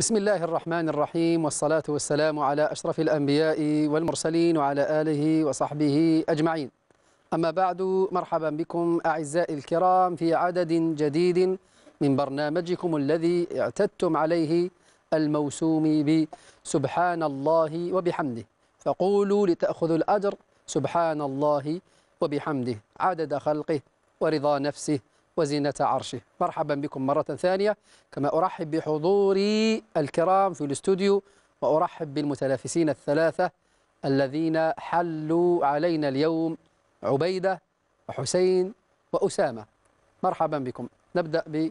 بسم الله الرحمن الرحيم والصلاة والسلام على أشرف الأنبياء والمرسلين وعلى آله وصحبه أجمعين أما بعد مرحبا بكم أعزائي الكرام في عدد جديد من برنامجكم الذي اعتدتم عليه الموسوم بسبحان الله وبحمده فقولوا لتأخذوا الأجر سبحان الله وبحمده عدد خلقه ورضا نفسه وزينة عرشه مرحبا بكم مرة ثانية كما أرحب بحضوري الكرام في الاستوديو وأرحب بالمتنافسين الثلاثة الذين حلوا علينا اليوم عبيدة وحسين وأسامة مرحبا بكم نبدأ ب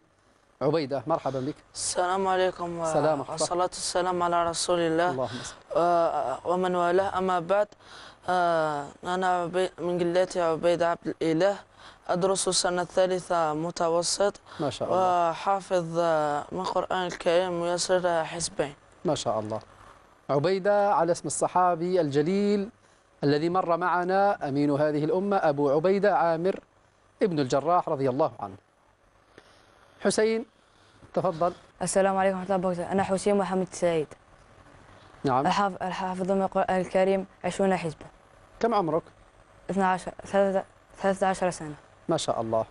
عبيدة مرحبا بك السلام عليكم السلام والصلاة والسلام على رسول الله اللهم آه، آه، ومن والاه أما بعد آه، أنا من قلتي عبيدة عبد الإله أدرس السنة الثالثة متوسط ما شاء الله وحافظ آه، من القرآن الكريم ويسر حزبين ما شاء الله عبيدة على اسم الصحابي الجليل الذي مر معنا أمين هذه الأمة أبو عبيدة عامر ابن الجراح رضي الله عنه حسين تفضل السلام عليكم ورحمة الله وبركاته أنا حسين محمد سعيد نعم الحافظ من القرآن الكريم 20 حزبا كم عمرك؟ 12 13 سنة ما شاء الله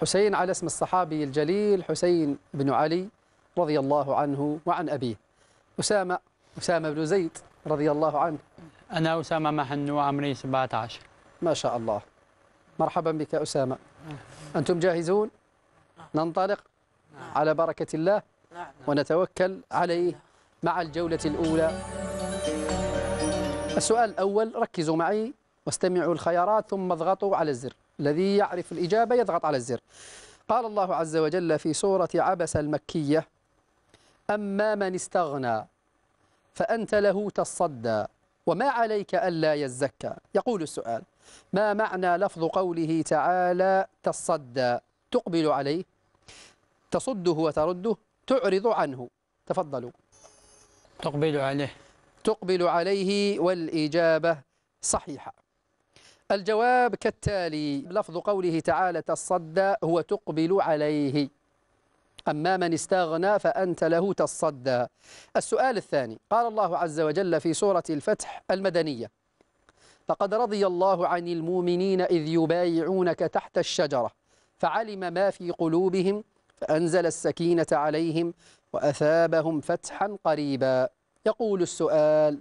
حسين على اسم الصحابي الجليل حسين بن علي رضي الله عنه وعن أبيه أسامة أسامة بن زيد رضي الله عنه أنا أسامة محن وعمري 17 ما شاء الله مرحبا بك أسامة أنتم جاهزون ننطلق على بركة الله ونتوكل عليه مع الجولة الأولى السؤال الأول ركزوا معي واستمعوا الخيارات ثم اضغطوا على الزر الذي يعرف الإجابة يضغط على الزر قال الله عز وجل في سورة عبس المكية أما من استغنى فأنت له تصدى وما عليك ألا يزكى يقول السؤال ما معنى لفظ قوله تعالى تصدى تقبل عليه تصده وترده تعرض عنه تفضلوا تقبل عليه تقبل عليه والإجابة صحيحة الجواب كالتالي لفظ قوله تعالى تصدى هو تقبل عليه أما من استغنى فأنت له تصدى السؤال الثاني قال الله عز وجل في سورة الفتح المدنية لقد رضي الله عن المؤمنين إذ يبايعونك تحت الشجرة فعلم ما في قلوبهم فأنزل السكينة عليهم وأثابهم فتحا قريبا يقول السؤال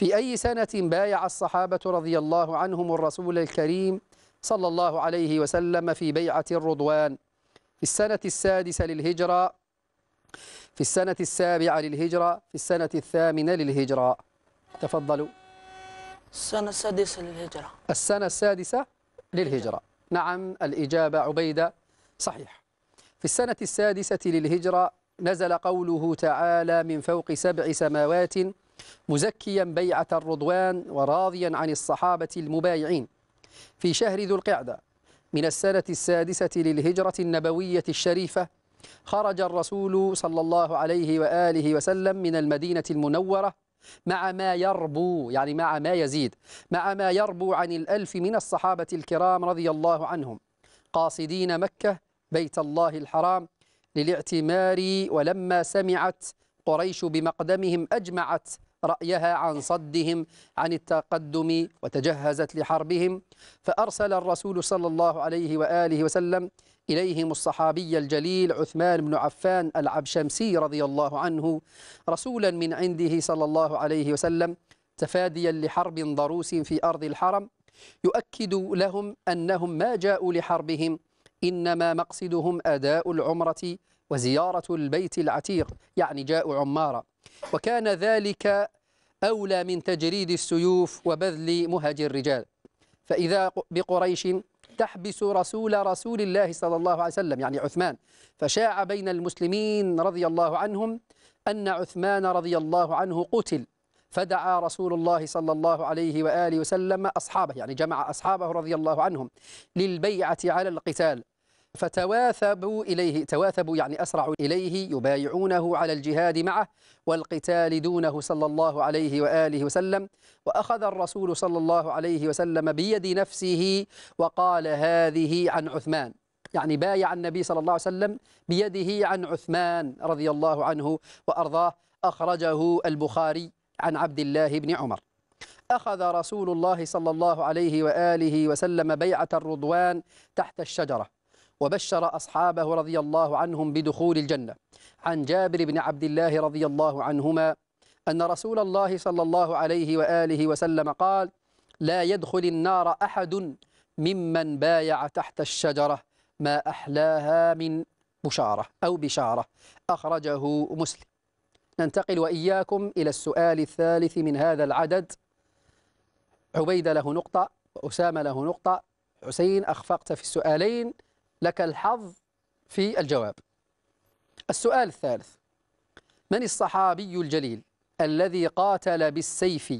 في أي سنة بايع الصحابة رضي الله عنهم الرسول الكريم صلى الله عليه وسلم في بيعة الرضوان في السنة السادسة للهجرة في السنة السابعة للهجرة في السنة الثامنة للهجرة تفضلوا السنة السادسة للهجرة السنة السادسة للهجرة نعم الإجابة عبيدة صحيح في السنة السادسة للهجرة نزل قوله تعالى من فوق سبع سماوات مزكيا بيعة الرضوان وراضيا عن الصحابة المبايعين في شهر ذو القعدة من السنة السادسة للهجرة النبوية الشريفة خرج الرسول صلى الله عليه وآله وسلم من المدينة المنورة مع ما يربو يعني مع ما يزيد مع ما يربو عن الألف من الصحابة الكرام رضي الله عنهم قاصدين مكة بيت الله الحرام للاعتمار ولما سمعت قريش بمقدمهم أجمعت رأيها عن صدهم عن التقدم وتجهزت لحربهم فأرسل الرسول صلى الله عليه وآله وسلم إليهم الصحابي الجليل عثمان بن عفان العبشمسي رضي الله عنه رسولا من عنده صلى الله عليه وسلم تفاديا لحرب ضروس في أرض الحرم يؤكد لهم أنهم ما جاءوا لحربهم إنما مقصدهم أداء العمرة وزيارة البيت العتيق يعني جاءوا عمارة وكان ذلك أولى من تجريد السيوف وبذل مهج الرجال فإذا بقريش تحبس رسول رسول الله صلى الله عليه وسلم يعني عثمان فشاع بين المسلمين رضي الله عنهم أن عثمان رضي الله عنه قتل فدعا رسول الله صلى الله عليه وآله وسلم أصحابه يعني جمع أصحابه رضي الله عنهم للبيعة على القتال فتواثبوا إليه تواثبوا يعني أسرعوا إليه يبايعونه على الجهاد معه والقتال دونه صلى الله عليه وآله وسلم وأخذ الرسول صلى الله عليه وسلم بيد نفسه وقال هذه عن عثمان يعني بايع النبي صلى الله عليه وسلم بيده عن عثمان رضي الله عنه وأرضاه أخرجه البخاري عن عبد الله بن عمر أخذ رسول الله صلى الله عليه وآله وسلم بيعة الرضوان تحت الشجرة وبشر أصحابه رضي الله عنهم بدخول الجنة عن جابر بن عبد الله رضي الله عنهما أن رسول الله صلى الله عليه وآله وسلم قال لا يدخل النار أحد ممن بايع تحت الشجرة ما أحلاها من بشارة أو بشارة أخرجه مسلم ننتقل وإياكم إلى السؤال الثالث من هذا العدد عبيد له نقطة وأسامة له نقطة حسين أخفقت في السؤالين لك الحظ في الجواب السؤال الثالث من الصحابي الجليل الذي قاتل بالسيف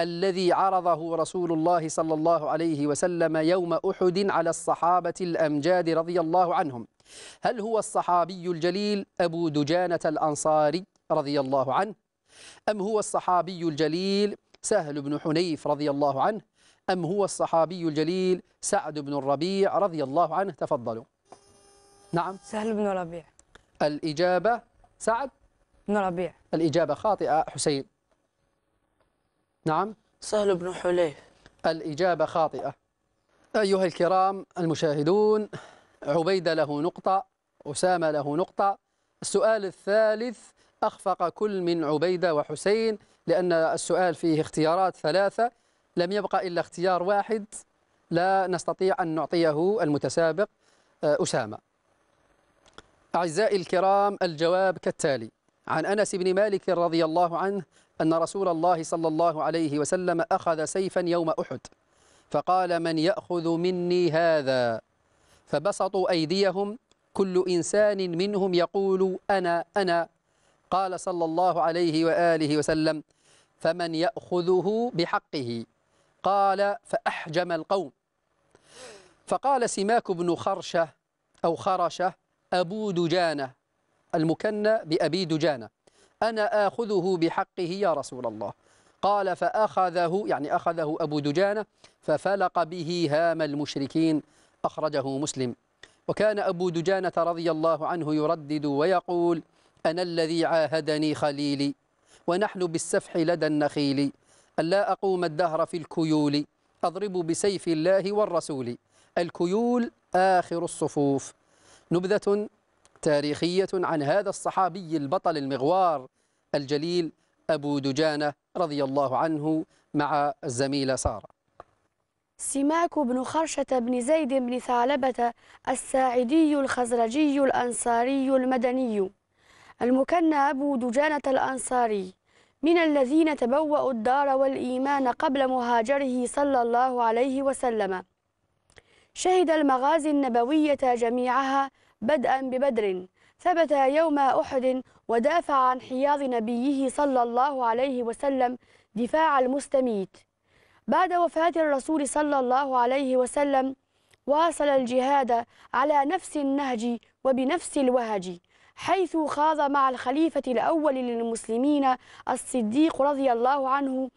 الذي عرضه رسول الله صلى الله عليه وسلم يوم أحد على الصحابة الأمجاد رضي الله عنهم هل هو الصحابي الجليل أبو دجانة الأنصاري رضي الله عنه أم هو الصحابي الجليل سهل بن حنيف رضي الله عنه أم هو الصحابي الجليل سعد بن الربيع رضي الله عنه تفضلوا نعم سهل بن ربيع الإجابة سعد بن ربيع الإجابة خاطئة حسين نعم سهل بن حليف الإجابة خاطئة أيها الكرام المشاهدون عبيد له نقطة أسامة له نقطة السؤال الثالث أخفق كل من عبيدة وحسين لأن السؤال فيه اختيارات ثلاثة لم يبقى إلا اختيار واحد لا نستطيع أن نعطيه المتسابق آه، أسامة أعزائي الكرام الجواب كالتالي عن أنس بن مالك رضي الله عنه أن رسول الله صلى الله عليه وسلم أخذ سيفا يوم أحد فقال من يأخذ مني هذا فبسطوا أيديهم كل إنسان منهم يقول أنا أنا قال صلى الله عليه وآله وسلم فمن يأخذه بحقه قال فأحجم القوم فقال سماك بن خرشة أو خرشة أبو دجانة المكنى بأبي دجانة أنا آخذه بحقه يا رسول الله قال فأخذه يعني أخذه أبو دجانة ففلق به هام المشركين أخرجه مسلم وكان أبو دجانة رضي الله عنه يردد ويقول أنا الذي عاهدني خليلي ونحن بالسفح لدى النخيل ألا أقوم الدهر في الكيول أضرب بسيف الله والرسول الكيول آخر الصفوف نبذة تاريخية عن هذا الصحابي البطل المغوار الجليل أبو دجانة رضي الله عنه مع الزميلة سارة سماك بن خرشة بن زيد بن ثعلبة الساعدي الخزرجي الأنصاري المدني المكنى أبو دجانة الأنصاري من الذين تبوأوا الدار والإيمان قبل مهاجره صلى الله عليه وسلم شهد المغازي النبوية جميعها بدءا ببدر ثبت يوم أحد ودافع عن حياض نبيه صلى الله عليه وسلم دفاع المستميت بعد وفاة الرسول صلى الله عليه وسلم واصل الجهاد على نفس النهج وبنفس الوهج حيث خاض مع الخليفة الأول للمسلمين الصديق رضي الله عنه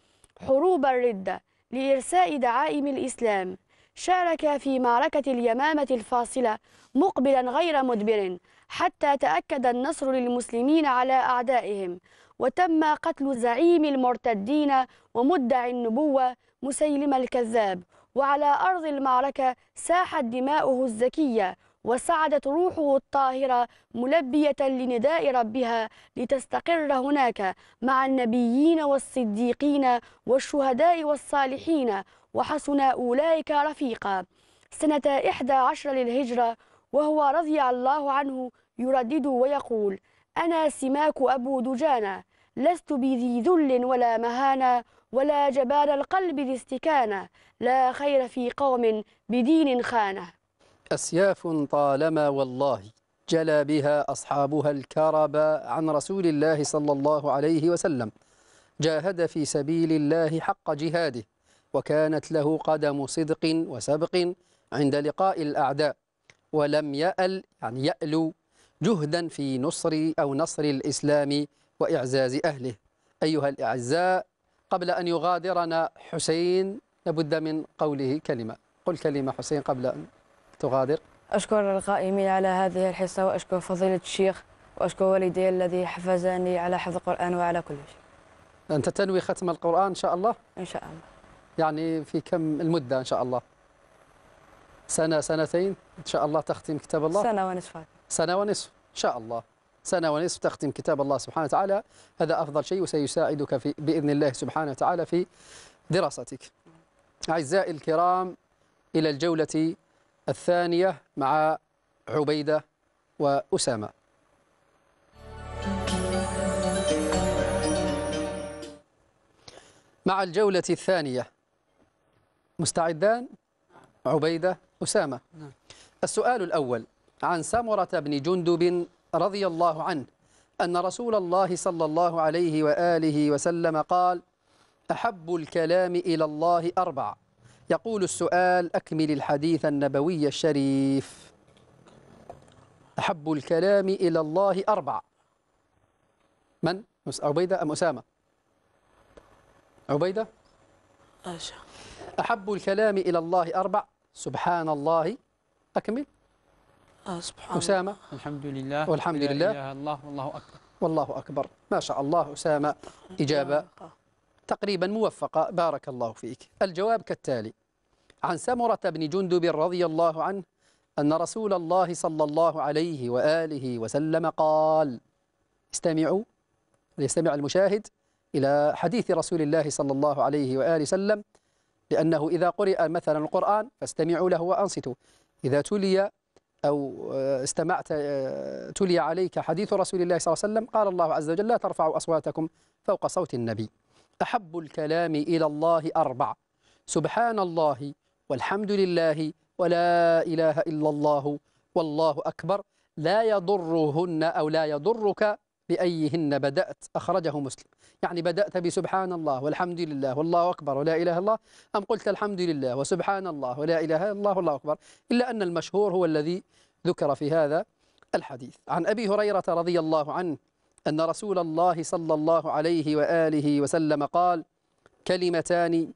حروب الردة لإرساء دعائم الإسلام شارك في معركة اليمامة الفاصلة مقبلا غير مدبر حتى تأكد النصر للمسلمين على أعدائهم وتم قتل زعيم المرتدين ومدعي النبوة مسيلم الكذاب وعلى أرض المعركة ساحت دماؤه الزكية وسعدت روحه الطاهرة ملبية لنداء ربها لتستقر هناك مع النبيين والصديقين والشهداء والصالحين وحسن أولئك رفيقا سنة إحدى عشر للهجرة وهو رضي الله عنه يردد ويقول أنا سماك أبو دجانة لست بذي ذل ولا مهانة ولا جبال القلب ذي استكانة لا خير في قوم بدين خانه أسياف طالما والله جلى بها أصحابها الكرب عن رسول الله صلى الله عليه وسلم جاهد في سبيل الله حق جهاده وكانت له قدم صدق وسبق عند لقاء الأعداء ولم يأل يعني يألو جهدا في نصر أو نصر الإسلام وإعزاز أهله أيها الأعزاء قبل أن يغادرنا حسين لابد من قوله كلمة قل كلمة حسين قبل أن تغادر أشكر القائمين على هذه الحصة وأشكر فضيلة الشيخ وأشكر والدي الذي حفزني على حفظ القرآن وعلى كل شيء أنت تنوي ختم القرآن إن شاء الله؟ إن شاء الله يعني في كم المدة إن شاء الله؟ سنة سنتين إن شاء الله تختم كتاب الله؟ سنة ونصف سنة ونصف إن شاء الله سنة ونصف تختم كتاب الله سبحانه وتعالى هذا أفضل شيء وسيساعدك في بإذن الله سبحانه وتعالى في دراستك أعزائي الكرام إلى الجولة الثانية مع عبيدة وأسامة مع الجولة الثانية مستعدان عبيدة أسامة السؤال الأول عن سمرة بن جندب رضي الله عنه أن رسول الله صلى الله عليه وآله وسلم قال أحب الكلام إلى الله أربع يقول السؤال أكمل الحديث النبوي الشريف أحب الكلام إلى الله أربع من؟ عبيدة أم أسامة؟ عبيدة؟ عائشة أحب الكلام إلى الله أربع سبحان الله أكمل آه سبحان أسامة الله. الحمد لله والحمد لله الله والله أكبر والله أكبر ما شاء الله أسامة إجابة تقريبا موفقة بارك الله فيك الجواب كالتالي عن سمرة بن جندب رضي الله عنه أن رسول الله صلى الله عليه وآله وسلم قال استمعوا ليستمع المشاهد إلى حديث رسول الله صلى الله عليه وآله وسلم لأنه إذا قرئ مثلا القرآن فاستمعوا له وأنصتوا إذا تلي أو آه، استمعت آه، تلي عليك حديث رسول الله صلى الله عليه وسلم قال الله عز وجل لا ترفعوا أصواتكم فوق صوت النبي أحب الكلام إلى الله أربع سبحان الله والحمد لله ولا إله إلا الله والله أكبر لا يضرهن أو لا يضرك بأيهن بدأت أخرجه مسلم يعني بدأت بسبحان الله والحمد لله والله أكبر ولا إله الله أم قلت الحمد لله وسبحان الله ولا إله الله والله أكبر إلا أن المشهور هو الذي ذكر في هذا الحديث عن أبي هريرة رضي الله عنه أن رسول الله صلى الله عليه وآله وسلم قال كلمتان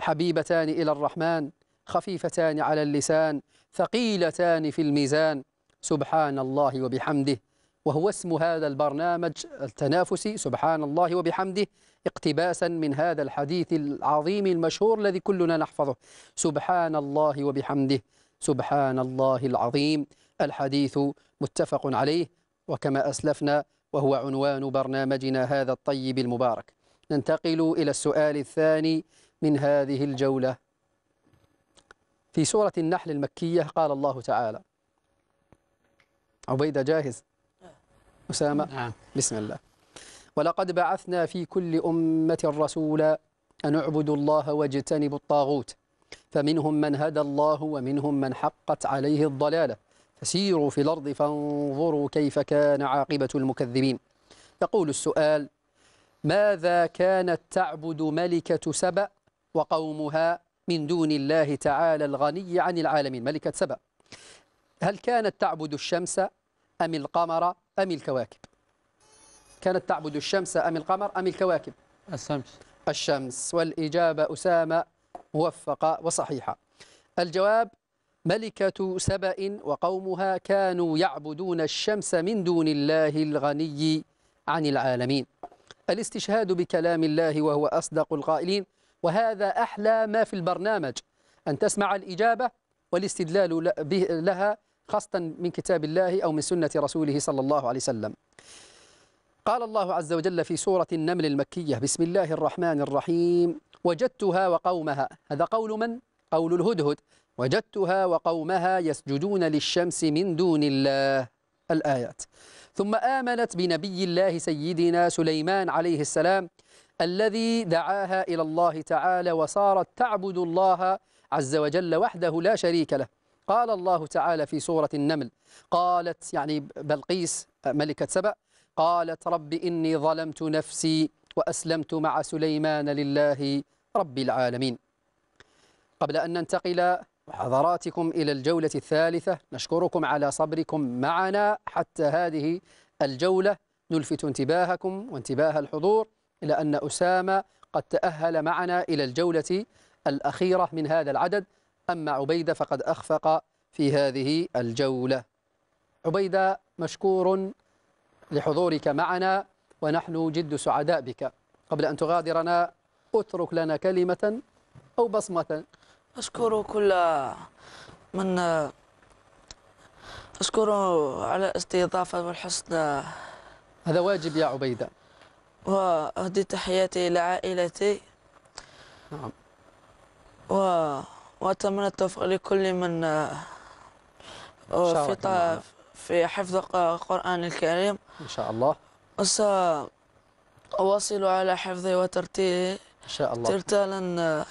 حبيبتان إلى الرحمن خفيفتان على اللسان ثقيلتان في الميزان سبحان الله وبحمده وهو اسم هذا البرنامج التنافسي سبحان الله وبحمده اقتباسا من هذا الحديث العظيم المشهور الذي كلنا نحفظه سبحان الله وبحمده سبحان الله العظيم الحديث متفق عليه وكما أسلفنا وهو عنوان برنامجنا هذا الطيب المبارك ننتقل إلى السؤال الثاني من هذه الجولة في سورة النحل المكية قال الله تعالى عبيدة جاهز أسامة نعم. بسم الله ولقد بعثنا في كل أمة رسولا أن اعبدوا الله واجتنبوا الطاغوت فمنهم من هدى الله ومنهم من حقت عليه الضلاله فسيروا في الأرض فانظروا كيف كان عاقبة المكذبين يقول السؤال ماذا كانت تعبد ملكة سبأ وقومها من دون الله تعالى الغني عن العالمين ملكة سبأ هل كانت تعبد الشمس أم القمر أم الكواكب كانت تعبد الشمس أم القمر أم الكواكب الشمس الشمس والإجابة أسامة موفقة وصحيحة الجواب ملكة سبأ وقومها كانوا يعبدون الشمس من دون الله الغني عن العالمين الاستشهاد بكلام الله وهو أصدق القائلين وهذا أحلى ما في البرنامج أن تسمع الإجابة والاستدلال لها خاصة من كتاب الله أو من سنة رسوله صلى الله عليه وسلم قال الله عز وجل في سورة النمل المكية بسم الله الرحمن الرحيم وجدتها وقومها هذا قول من؟ قول الهدهد وجدتها وقومها يسجدون للشمس من دون الله الآيات ثم آمنت بنبي الله سيدنا سليمان عليه السلام الذي دعاها إلى الله تعالى وصارت تعبد الله عز وجل وحده لا شريك له قال الله تعالى في سورة النمل قالت يعني بلقيس ملكة سبأ قالت رب إني ظلمت نفسي وأسلمت مع سليمان لله رب العالمين قبل أن ننتقل وحضراتكم إلى الجولة الثالثة نشكركم على صبركم معنا حتى هذه الجولة نلفت انتباهكم وانتباه الحضور إلى أن أسامة قد تأهل معنا إلى الجولة الأخيرة من هذا العدد أما عبيدة فقد أخفق في هذه الجولة عبيدة مشكور لحضورك معنا ونحن جد سعداء بك قبل أن تغادرنا أترك لنا كلمة أو بصمة أشكر كل من أشكر على الاستضافة والحسن هذا واجب يا عبيدة وأهدي تحياتي لعائلتي نعم و... وأتمنى التوفيق لكل من آه، في, طا... في حفظ القرآن الكريم إن شاء الله وسأواصل على حفظه وترتيله إن شاء الله ترتالا آه،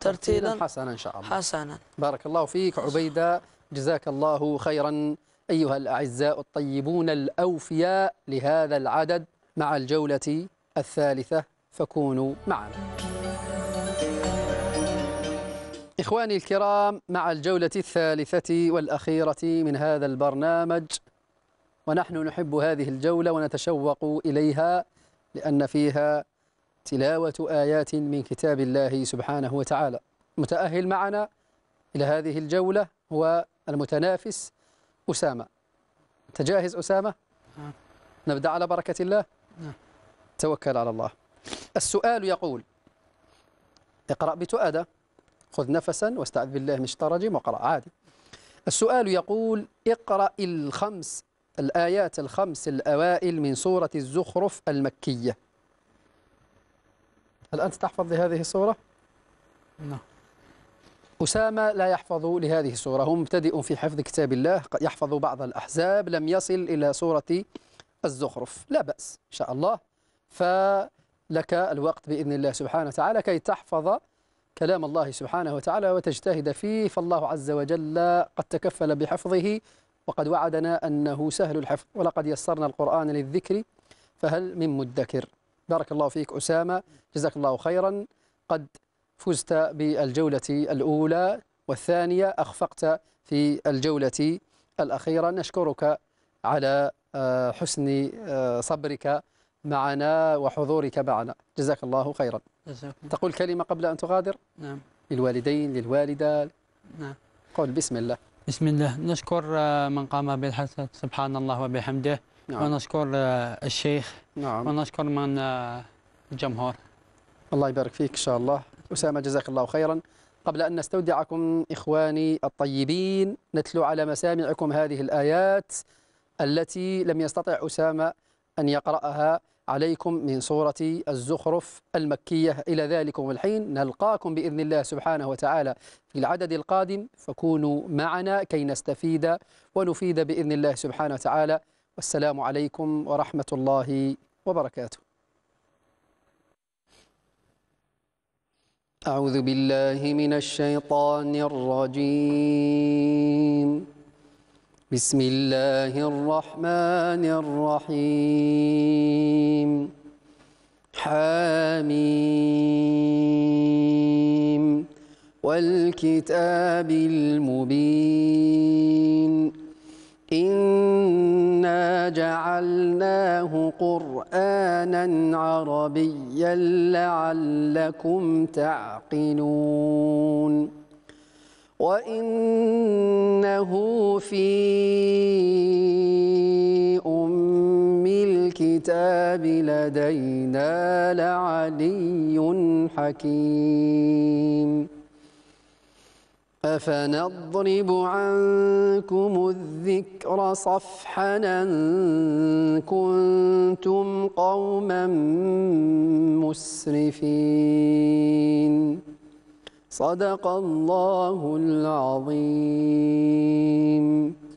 ترتيلا حسنا إن شاء الله حسنا بارك الله فيك عبيدة جزاك الله خيرا أيها الأعزاء الطيبون الأوفياء لهذا العدد مع الجولة الثالثة فكونوا معنا إخواني الكرام مع الجولة الثالثة والأخيرة من هذا البرنامج ونحن نحب هذه الجولة ونتشوق إليها لأن فيها تلاوة آيات من كتاب الله سبحانه وتعالى متأهل معنا إلى هذه الجولة هو المتنافس أسامة أنت جاهز أسامة؟ نعم. نبدأ على بركة الله؟ نعم توكل على الله السؤال يقول اقرأ بتؤدى خذ نفسا واستعذ بالله من الشيطان الرجيم واقرأ عادي السؤال يقول اقرأ الخمس الآيات الخمس الأوائل من سورة الزخرف المكية هل أنت تحفظ لهذه الصورة؟ نعم أسامة لا يحفظ لهذه الصورة هو مبتدئ في حفظ كتاب الله يحفظ بعض الأحزاب لم يصل إلى سورة الزخرف لا بأس إن شاء الله فلك الوقت بإذن الله سبحانه وتعالى كي تحفظ كلام الله سبحانه وتعالى وتجتهد فيه فالله عز وجل قد تكفل بحفظه وقد وعدنا أنه سهل الحفظ ولقد يسرنا القرآن للذكر فهل من مدكر بارك الله فيك أسامة جزاك الله خيرا قد فزت بالجولة الأولى والثانية أخفقت في الجولة الأخيرة نشكرك على آه، حسن آه، صبرك معنا وحضورك معنا جزاك الله خيرا جزاكم. تقول كلمة قبل أن تغادر نعم للوالدين للوالدة نعم قول بسم الله بسم الله نشكر آه، من قام بالحسن سبحان الله وبحمده نعم. ونشكر آه، الشيخ نعم. ونشكر من آه، الجمهور الله يبارك فيك إن شاء الله أسامة جزاك الله خيرا قبل أن نستودعكم إخواني الطيبين نتلو على مسامعكم هذه الآيات التي لم يستطع أسامة أن يقرأها عليكم من سورة الزخرف المكية إلى ذلكم الحين نلقاكم بإذن الله سبحانه وتعالى في العدد القادم فكونوا معنا كي نستفيد ونفيد بإذن الله سبحانه وتعالى والسلام عليكم ورحمة الله وبركاته أعوذ بالله من الشيطان الرجيم بسم الله الرحمن الرحيم حاميم والكتاب المبين إنا جعلناه قرآنا عربيا لعلكم تعقلون وإنه في أم الكتاب لدينا لعلي حكيم أفنضرب عنكم الذكر صفحا كنتم قوما مسرفين صدق الله العظيم